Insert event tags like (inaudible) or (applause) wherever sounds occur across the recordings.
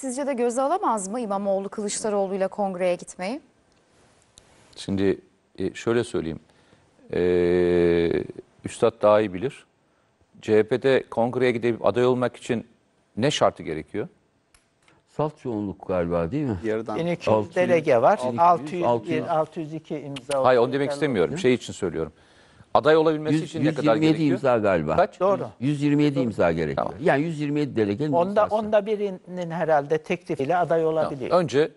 Sizce de göze alamaz mı İmamoğlu Kılıçdaroğlu ile kongreye gitmeyi? Şimdi e, şöyle söyleyeyim. Ee, Üstad daha iyi bilir. CHP'de kongreye gidip aday olmak için ne şartı gerekiyor? Salt çoğunluk galiba değil mi? Yarıdan. 1200 600, delege var. 600, 600, 602 imza. Hayır onu demek istemiyorum. Şey için söylüyorum. Aday olabilmesi 100, için ne kadar 127 imza galiba. Kaç? Doğru. 127 Doğru. imza gerekiyor. Tamam. Yani 127 delegenin onda, imzası. Onda birinin herhalde teklifiyle aday olabiliyor. Tamam. Önce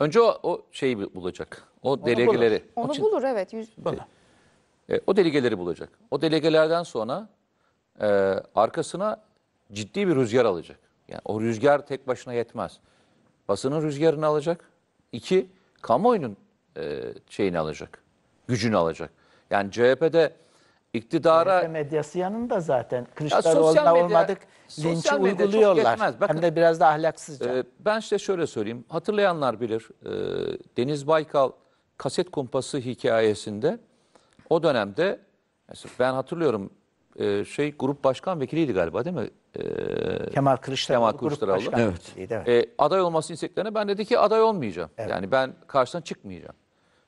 önce o, o şeyi bulacak. O onu delegeleri. Bulur. Onu için, bulur evet. Yüz... E, o delegeleri bulacak. O delegelerden sonra e, arkasına ciddi bir rüzgar alacak. Yani o rüzgar tek başına yetmez. Basının rüzgarını alacak. İki, kamuoyunun e, şeyini alacak. Gücünü alacak. Yani CHP'de iktidara... CHP medyası yanında zaten. Kılıçdaroğlu'na medya, olmadık linçi uyguluyorlar. Bakın, Hem de biraz da ahlaksızca. E, ben size şöyle söyleyeyim. Hatırlayanlar bilir. E, Deniz Baykal kaset kumpası hikayesinde o dönemde ben hatırlıyorum e, şey grup başkan vekiliydi galiba değil mi? E, Kemal Kılıçdaroğlu. Kemal Kılıçdaroğlu. Grup başkan evet. evet. E, aday olması isteklerine ben dedi ki aday olmayacağım. Evet. Yani ben karşısına çıkmayacağım.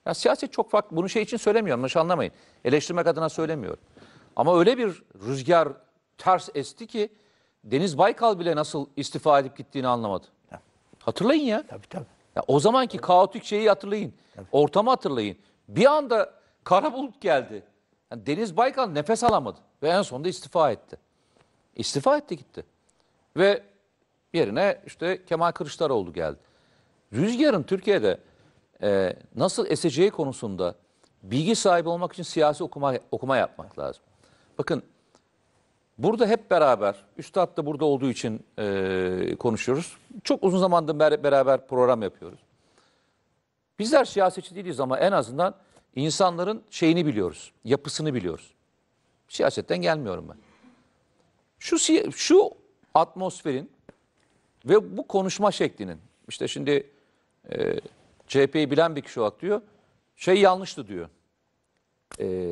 Ya siyaset çok farklı. Bunu şey için söylemiyorum. Yanlış anlamayın. Eleştirmek adına söylemiyorum. Ama öyle bir rüzgar ters esti ki Deniz Baykal bile nasıl istifa edip gittiğini anlamadı. Hatırlayın ya. Tabii tabii. Ya o zamanki kaotik şeyi hatırlayın. Tabii. Ortamı hatırlayın. Bir anda kara bulut geldi. Yani Deniz Baykal nefes alamadı ve en sonunda istifa etti. İstifa etti gitti. Ve yerine işte Kemal Kılıçdaroğlu geldi. Rüzgarın Türkiye'de e, nasıl eseceği konusunda bilgi sahibi olmak için siyasi okuma, okuma yapmak lazım. Bakın burada hep beraber, Üstad da burada olduğu için e, konuşuyoruz. Çok uzun zamandır beraber program yapıyoruz. Bizler siyasetçi değiliz ama en azından insanların şeyini biliyoruz, yapısını biliyoruz. Siyasetten gelmiyorum ben. Şu, şu atmosferin ve bu konuşma şeklinin, işte şimdi... E, CHP'yi bilen bir kişi olarak diyor, şey yanlıştı diyor. E,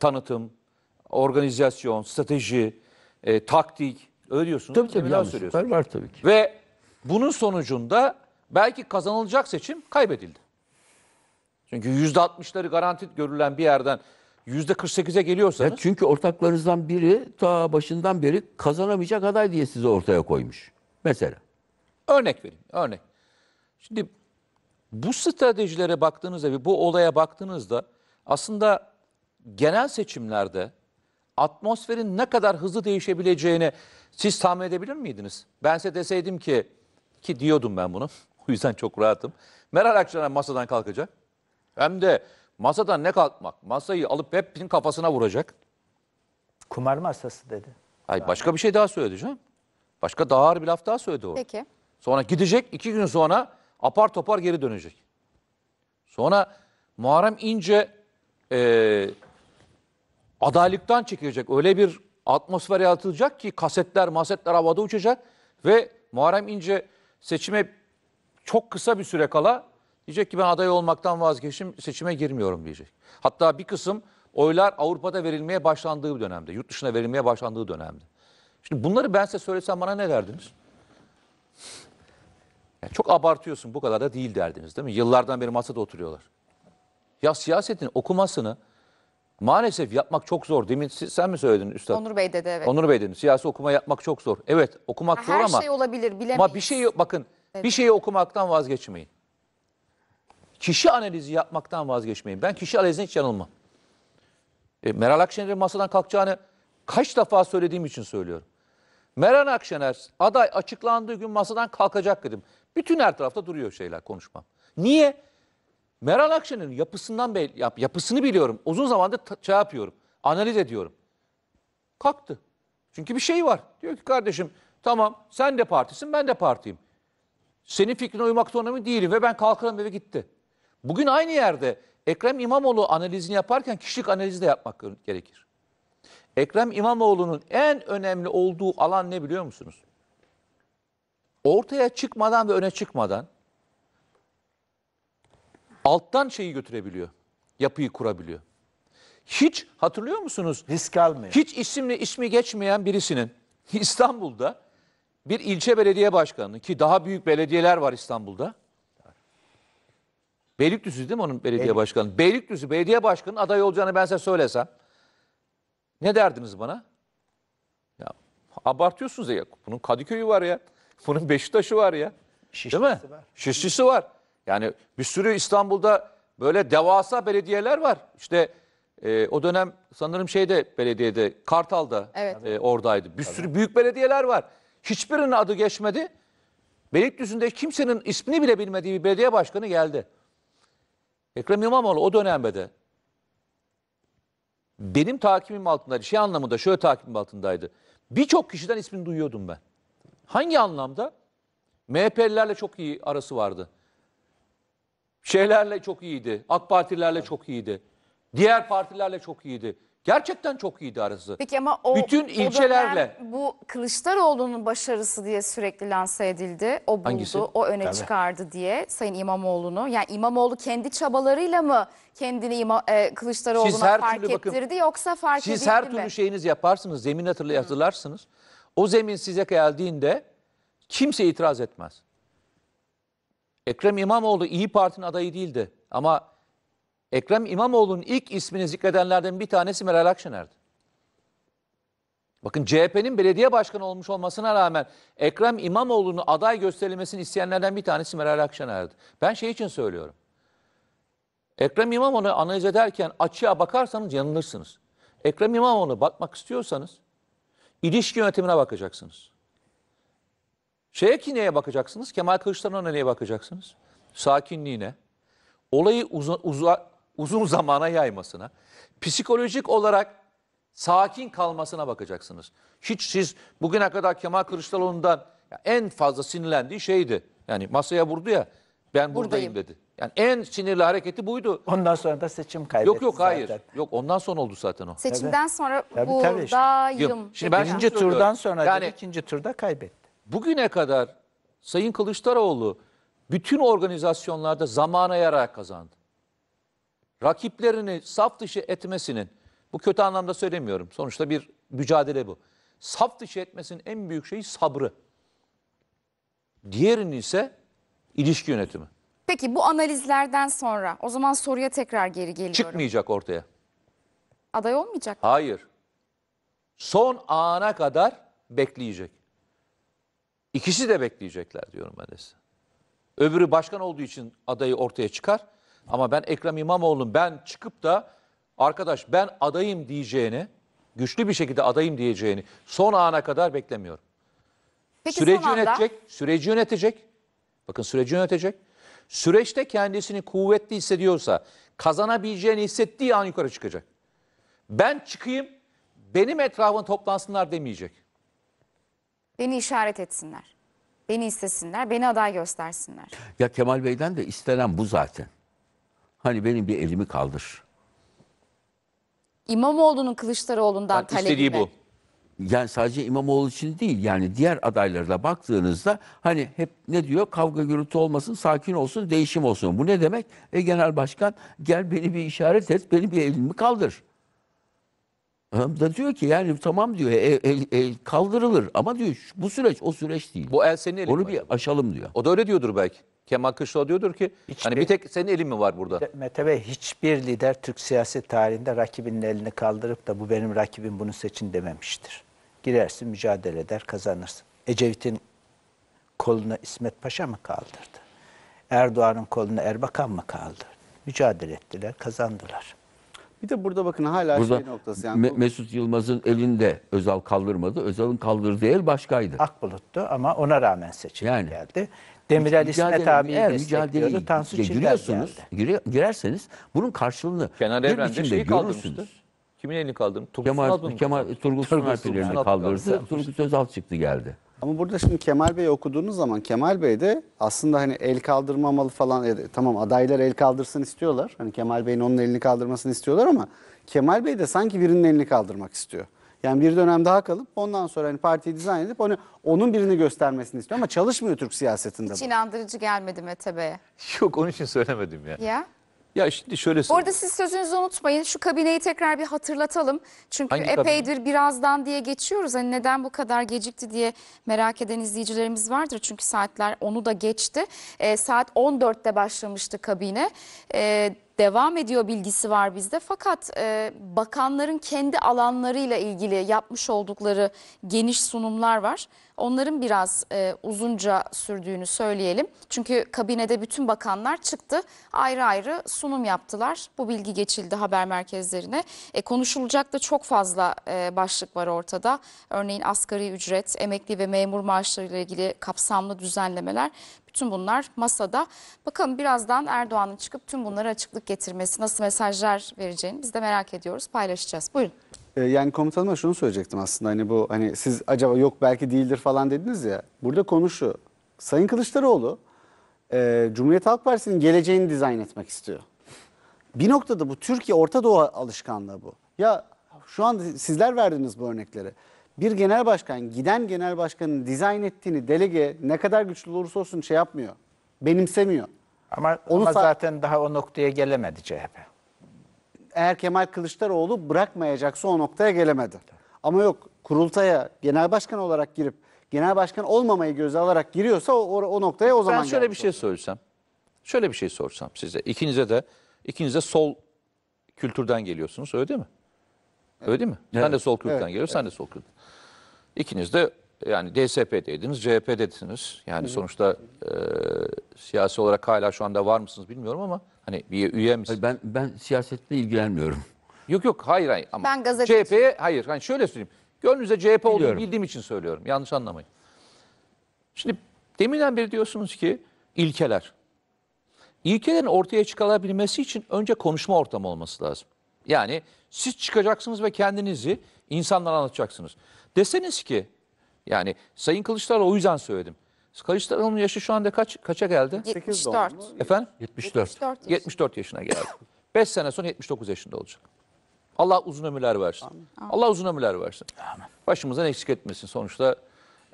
tanıtım, organizasyon, strateji, e, taktik, öyle diyorsunuz. Tabii tabii yanlışlıklar var tabii ki. Ve bunun sonucunda belki kazanılacak seçim kaybedildi. Çünkü yüzde altmışları garanti görülen bir yerden %48'e geliyorsanız... Ya çünkü ortaklarınızdan biri ta başından beri kazanamayacak aday diye sizi ortaya koymuş. Mesela. Örnek vereyim, örnek. Şimdi bu stratejilere baktığınızda ve bu olaya baktığınızda aslında genel seçimlerde atmosferin ne kadar hızlı değişebileceğini siz tahmin edebilir miydiniz? Ben size deseydim ki, ki diyordum ben bunu, (laughs) o yüzden çok rahatım. Meral Akşener masadan kalkacak. Hem de masadan ne kalkmak? Masayı alıp hepsinin kafasına vuracak. Kumar masası dedi. Hayır, başka bir şey daha söyledi canım. Başka daha ağır bir laf daha söyledi o. Peki. Sonra gidecek iki gün sonra apar topar geri dönecek. Sonra Muharrem İnce e, adaylıktan çekilecek. Öyle bir atmosfer yaratılacak ki kasetler masetler havada uçacak ve Muharrem İnce seçime çok kısa bir süre kala diyecek ki ben aday olmaktan vazgeçtim seçime girmiyorum diyecek. Hatta bir kısım oylar Avrupa'da verilmeye başlandığı bir dönemde, yurt dışına verilmeye başlandığı dönemde. Şimdi bunları ben size söylesem bana ne derdiniz? Yani çok abartıyorsun bu kadar da değil derdiniz değil mi? Yıllardan beri masada oturuyorlar. Ya siyasetin okumasını maalesef yapmak çok zor. Demin siz, sen mi söyledin Üstad? Onur Bey dedi evet. Onur Bey dedi siyasi okuma yapmak çok zor. Evet okumak ha, zor her ama. Her şey olabilir bilemeyiz. Ama bir şeyi bakın evet. bir şeyi okumaktan vazgeçmeyin. Kişi analizi yapmaktan vazgeçmeyin. Ben kişi analizine hiç yanılmam. E, Meral Akşener'in masadan kalkacağını kaç defa söylediğim için söylüyorum. Meral Akşener aday açıklandığı gün masadan kalkacak dedim. Bütün her tarafta duruyor şeyler konuşmam. Niye? Meral Akşener'in yapısından yap, yapısını biliyorum. Uzun zamandır şey yapıyorum. Analiz ediyorum. Kalktı. Çünkü bir şey var. Diyor ki kardeşim tamam sen de partisin ben de partiyim. Senin fikrine uymak zorunda mı değilim ve ben kalkarım eve gitti. Bugün aynı yerde Ekrem İmamoğlu analizini yaparken kişilik analizi de yapmak gerekir. Ekrem İmamoğlu'nun en önemli olduğu alan ne biliyor musunuz? ortaya çıkmadan ve öne çıkmadan alttan şeyi götürebiliyor. Yapıyı kurabiliyor. Hiç hatırlıyor musunuz? Risk almıyor. Hiç isimli ismi geçmeyen birisinin (laughs) İstanbul'da bir ilçe belediye başkanı ki daha büyük belediyeler var İstanbul'da. Beylikdüzü değil mi onun belediye Beylik. başkanı? Beylikdüzü belediye başkanı aday olacağını ben size söylesem. Ne derdiniz bana? Ya abartıyorsunuz ya. Bunun Kadıköy'ü var ya. Bunun Beşiktaş'ı var ya. Şişlisi Değil mi? Var. Şişlisi var. Yani bir sürü İstanbul'da böyle devasa belediyeler var. İşte e, o dönem sanırım şeyde belediyede Kartal'da evet. e, oradaydı. Bir sürü büyük belediyeler var. Hiçbirinin adı geçmedi. Beylikdüzü'nde kimsenin ismini bile bilmediği bir belediye başkanı geldi. Ekrem İmamoğlu o dönemde de benim takibim altındaydı. Şey anlamında şöyle takibim altındaydı. Birçok kişiden ismini duyuyordum ben. Hangi anlamda? MHP'lilerle çok iyi arası vardı. Şeylerle çok iyiydi. AK Partilerle çok iyiydi. Diğer partilerle çok iyiydi. Gerçekten çok iyiydi arası. Peki ama o, Bütün ilçelerle. dönem bu Kılıçdaroğlu'nun başarısı diye sürekli lanse edildi. O buldu, Hangisi? o öne Tabii. çıkardı diye Sayın İmamoğlu'nu. Yani İmamoğlu kendi çabalarıyla mı kendini İma, e, Kılıçdaroğlu'na Siz her fark türlü bakın, yoksa fark edildi Siz her mi? şeyiniz yaparsınız, zemin hatırlarsınız. O zemin size geldiğinde kimse itiraz etmez. Ekrem İmamoğlu İyi Parti'nin adayı değildi ama Ekrem İmamoğlu'nun ilk ismini zikredenlerden bir tanesi Meral Akşener'di. Bakın CHP'nin belediye başkanı olmuş olmasına rağmen Ekrem İmamoğlu'nu aday gösterilmesini isteyenlerden bir tanesi Meral Akşener'di. Ben şey için söylüyorum. Ekrem İmamoğlu'nu analiz ederken açığa bakarsanız yanılırsınız. Ekrem İmamoğlu'na bakmak istiyorsanız İlişki yönetimine bakacaksınız. Şeye ki neye bakacaksınız? Kemal Kılıçdaroğlu'na neye bakacaksınız? Sakinliğine, olayı uzun, uza, uzun zamana yaymasına, psikolojik olarak sakin kalmasına bakacaksınız. Hiç siz bugüne kadar Kemal Kılıçdaroğlu'ndan en fazla sinirlendiği şeydi. Yani masaya vurdu ya ben buradayım, Buradayım. dedi. Yani en sinirli hareketi buydu. Ondan sonra da seçim kaybetti Yok yok hayır. zaten. Yok ondan sonra oldu zaten o. Seçimden sonra Tabii, tabii. buradayım. Şimdi ben- Birinci turdan sonra Yani- dedi, ikinci turda kaybetti. Bugüne kadar Sayın Kılıçdaroğlu bütün organizasyonlarda zamana yarar kazandı. Rakiplerini saf dışı etmesinin, bu kötü anlamda söylemiyorum. Sonuçta bir mücadele bu. Saf dışı etmesinin en büyük şeyi sabrı. Diğerini ise İlişki yönetimi. Peki bu analizlerden sonra o zaman soruya tekrar geri geliyorum. Çıkmayacak ortaya. Aday olmayacak. mı? Hayır. Son ana kadar bekleyecek. İkisi de bekleyecekler diyorum ben de size. Öbürü başkan olduğu için adayı ortaya çıkar. Ama ben Ekrem İmamoğlu'nun ben çıkıp da arkadaş ben adayım diyeceğini, güçlü bir şekilde adayım diyeceğini son ana kadar beklemiyorum. Peki süreci son anda- yönetecek, süreci yönetecek. Bakın süreci yönetecek. Süreçte kendisini kuvvetli hissediyorsa, kazanabileceğini hissettiği an yukarı çıkacak. Ben çıkayım, benim etrafını toplansınlar demeyecek. Beni işaret etsinler. Beni istesinler, beni aday göstersinler. Ya Kemal Bey'den de istenen bu zaten. Hani benim bir elimi kaldır. İmamoğlu'nun Kılıçdaroğlu'ndan yani talebi istediği mi? bu yani sadece İmamoğlu için değil yani diğer adaylara baktığınızda hani hep ne diyor kavga gürültü olmasın sakin olsun değişim olsun. Bu ne demek? E genel başkan gel beni bir işaret et beni bir elimi kaldır. Adam da diyor ki yani tamam diyor el, el, el kaldırılır ama diyor bu süreç o süreç değil. Bu el senin elin Onu mi? bir aşalım diyor. O da öyle diyordur belki. Kemal Kılıçdaroğlu diyordur ki hiçbir, hani bir tek senin elin mi var burada? Mete Bey hiçbir lider Türk siyasi tarihinde rakibinin elini kaldırıp da bu benim rakibim bunu seçin dememiştir. Girersin, mücadele eder, kazanırsın. Ecevit'in koluna İsmet Paşa mı kaldırdı? Erdoğan'ın koluna Erbakan mı kaldırdı? Mücadele ettiler, kazandılar. Bir de burada bakın hala burada şey noktası. Yani Me Mesut Yılmaz'ın elinde Özal kaldırmadı. Özal'ın kaldırdığı el başkaydı. Akbulut'tu ama ona rağmen seçim yani. geldi. Demirel mücadele, İsmet abi eğer mücadeleyi Tansu Çiller giriyorsunuz, geldi. Gire, girerseniz bunun karşılığını Kenan bir biçimde görürsünüz. Kimin elini kaldırdı? Kemal, Sunal Kemal Turgut Sunal elini kaldırdı. Turgut Özal çıktı geldi. Ama burada şimdi Kemal Bey okuduğunuz zaman Kemal Bey de aslında hani el kaldırmamalı falan ya da, tamam adaylar el kaldırsın istiyorlar. Hani Kemal Bey'in onun elini kaldırmasını istiyorlar ama Kemal Bey de sanki birinin elini kaldırmak istiyor. Yani bir dönem daha kalıp ondan sonra hani partiyi dizayn edip onu, onun birini göstermesini istiyor ama çalışmıyor Türk siyasetinde. Hiç bu. inandırıcı gelmedi Mete Bey'e. Yok onun için söylemedim ya. Ya? Ya şimdi şöyle Bu arada siz sözünüzü unutmayın. Şu kabineyi tekrar bir hatırlatalım. Çünkü Hangi kabine? epeydir birazdan diye geçiyoruz. Hani neden bu kadar gecikti diye merak eden izleyicilerimiz vardır. Çünkü saatler onu da geçti. Ee, saat 14'te başlamıştı kabine. Ee, devam ediyor bilgisi var bizde. Fakat e, bakanların kendi alanlarıyla ilgili yapmış oldukları geniş sunumlar var. Onların biraz e, uzunca sürdüğünü söyleyelim. Çünkü kabinede bütün bakanlar çıktı ayrı ayrı sunum yaptılar. Bu bilgi geçildi haber merkezlerine. E, konuşulacak da çok fazla e, başlık var ortada. Örneğin asgari ücret, emekli ve memur maaşları ile ilgili kapsamlı düzenlemeler. Bütün bunlar masada. Bakalım birazdan Erdoğan'ın çıkıp tüm bunları açıklık getirmesi, nasıl mesajlar vereceğini biz de merak ediyoruz. Paylaşacağız. Buyurun. Ee, yani komutanıma şunu söyleyecektim aslında hani bu hani siz acaba yok belki değildir falan dediniz ya. Burada konu şu. Sayın Kılıçdaroğlu e, Cumhuriyet Halk Partisi'nin geleceğini dizayn etmek istiyor. Bir noktada bu Türkiye Orta Doğu alışkanlığı bu. Ya şu anda sizler verdiniz bu örnekleri bir genel başkan giden genel başkanın dizayn ettiğini delege ne kadar güçlü olursa olsun şey yapmıyor. Benimsemiyor. Ama, Onu ama zaten daha o noktaya gelemedi CHP. Eğer Kemal Kılıçdaroğlu bırakmayacaksa o noktaya gelemedi. Ama yok kurultaya genel başkan olarak girip genel başkan olmamayı göze alarak giriyorsa o, o, noktaya o zaman Ben şöyle bir şey olsun. Şöyle bir şey sorsam size. İkinize de ikinize sol kültürden geliyorsunuz öyle değil mi? Öyle değil mi? Sen de sol kültürden geliyorsun, sen de sol kültürden. İkiniz de yani DSP'deydiniz, CHP'dediniz. Yani sonuçta e, siyasi olarak hala şu anda var mısınız bilmiyorum ama hani bir üye misiniz? Ben ben siyasetle ilgilenmiyorum. Yok yok hayır hayır ama Ben gazeteci. CHP'ye hayır. Hani şöyle söyleyeyim. Gönlünüzde CHP olduğunu bildiğim için söylüyorum. Yanlış anlamayın. Şimdi deminden beri diyorsunuz ki ilkeler. İlkelerin ortaya çıkarabilmesi için önce konuşma ortamı olması lazım. Yani siz çıkacaksınız ve kendinizi insanlara anlatacaksınız. Deseniz ki yani Sayın Kılıçdaroğlu o yüzden söyledim. Kılıçdaroğlu'nun yaşı şu anda kaç kaça geldi? 74. Efendim? 74. 74, 74 yaşına geldi. 5 (laughs) sene sonra 79 yaşında olacak. Allah uzun ömürler versin. Amin. Allah uzun ömürler versin. Amin. Başımızdan eksik etmesin. Sonuçta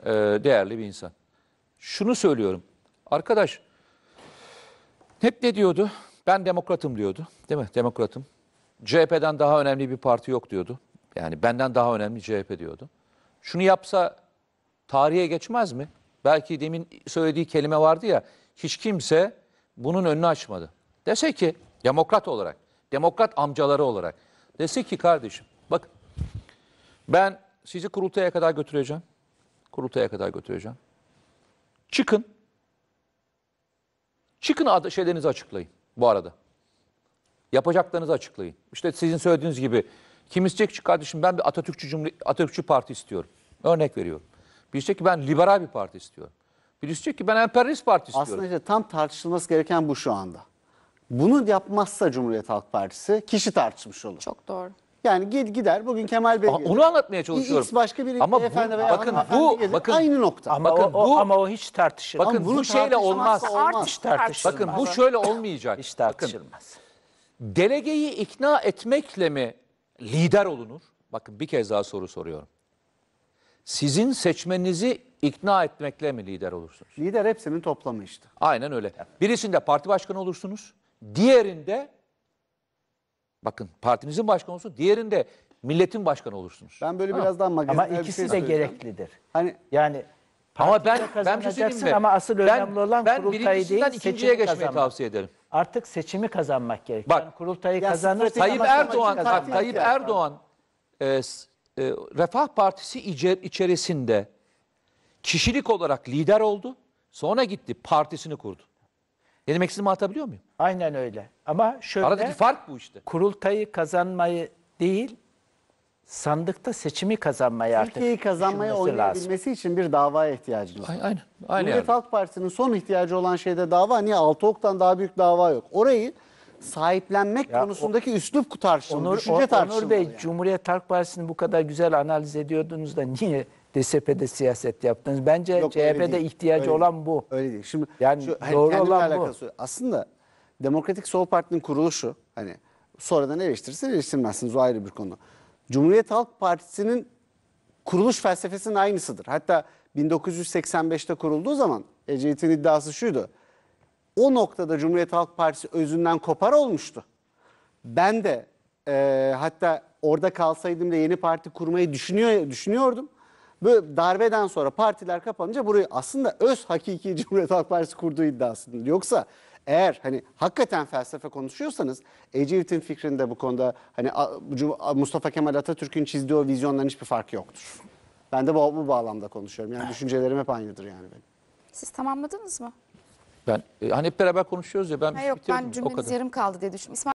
e, değerli bir insan. Şunu söylüyorum. Arkadaş hep ne diyordu? Ben demokratım diyordu. Değil mi? Demokratım. CHP'den daha önemli bir parti yok diyordu. Yani benden daha önemli CHP diyordu şunu yapsa tarihe geçmez mi? Belki demin söylediği kelime vardı ya, hiç kimse bunun önünü açmadı. Dese ki demokrat olarak, demokrat amcaları olarak dese ki kardeşim bak ben sizi kurultaya kadar götüreceğim. Kurultaya kadar götüreceğim. Çıkın. Çıkın ad- şeylerinizi açıklayın bu arada. Yapacaklarınızı açıklayın. İşte sizin söylediğiniz gibi kim isteyecek ki kardeşim ben bir Atatürkçü, Cumhur Atatürkçü parti istiyorum. Örnek veriyorum. Birisi diyecek ki ben liberal bir parti istiyorum. Birisi diyecek ki ben emperyalist parti istiyorum. Aslında işte tam tartışılması gereken bu şu anda. Bunu yapmazsa Cumhuriyet Halk Partisi kişi tartışmış olur. Çok doğru. Yani gel gider bugün Kemal Bey. onu anlatmaya çalışıyorum. X başka bir ama bu, efendi veya bakın bu gelir. bakın aynı nokta. Ama bakın o, bu ama o hiç tartışılmaz. Bakın ama bunu bu şeyle olmaz. olmaz. Hiç tartışılmaz. Bakın bu şöyle olmayacak. hiç tartışılmaz. Bakın, delegeyi ikna etmekle mi lider olunur? Bakın bir kez daha soru soruyorum. Sizin seçmenizi ikna etmekle mi lider olursunuz? Lider hepsinin toplamı işte. Aynen öyle. Birisinde parti başkanı olursunuz. Diğerinde bakın partinizin başkanı olsun. Diğerinde milletin başkanı olursunuz. Ben böyle biraz daha magazin Ama şey ikisi de gereklidir. Hani Yani Ama ben ben bir şey söyleyeyim ama asıl önemli olan ben, ben kurultayı değil, birincisinden ikinciye geçmeyi kazanmak. tavsiye ederim artık seçimi kazanmak gerekiyor. Bak, yani kurultayı ya kazanır. Tayyip Erdoğan, bak, Tayyip Erdoğan e, e, Refah Partisi içerisinde kişilik olarak lider oldu. Sonra gitti partisini kurdu. Ne demek istediğimi atabiliyor muyum? Aynen öyle. Ama şöyle... Aradaki fark bu işte. Kurultayı kazanmayı değil, sandıkta seçimi kazanmaya artık Türkiye'yi kazanmaya düşünmesi lazım. oynayabilmesi için bir davaya ihtiyacımız var. Aynen. Aynen. Cumhuriyet Halk Partisi'nin son ihtiyacı olan şeyde dava niye? Altıok'tan daha büyük dava yok. Orayı sahiplenmek Ya o- konusundaki üslup tartışmalı, Onur, düşünce Onur Bey, yani. Cumhuriyet Halk Partisi'ni bu kadar güzel analiz ediyordunuz da niye DSP'de siyaset yaptınız? Bence Yok, CHP'de ihtiyacı Öyle olan bu. Öyle değil. Şimdi Yani şu, hani doğru olan bu. Aslında Demokratik Sol Parti'nin kuruluşu hani sonradan eleştirirsiniz eleştirmezsiniz o ayrı bir konu. Cumhuriyet Halk Partisi'nin kuruluş felsefesinin aynısıdır. Hatta 1985'te kurulduğu zaman Ecevit'in iddiası şuydu. O noktada Cumhuriyet Halk Partisi özünden kopar olmuştu. Ben de e, hatta orada kalsaydım da yeni parti kurmayı düşünüyor düşünüyordum. Bu darbeden sonra partiler kapanınca burayı aslında öz hakiki Cumhuriyet Halk Partisi kurduğu iddiasını. Yoksa eğer hani hakikaten felsefe konuşuyorsanız Ecevit'in fikrinde bu konuda hani Mustafa Kemal Atatürk'ün çizdiği o vizyonların hiçbir fark yoktur. Ben de bu, bu bağlamda konuşuyorum. Yani düşüncelerim hep aynıdır yani benim. Siz tamamladınız mı? Ben e, hani hep beraber konuşuyoruz ya ben ha, yok, ben cümlemiz yarım kaldı diye düşündüm. İsmail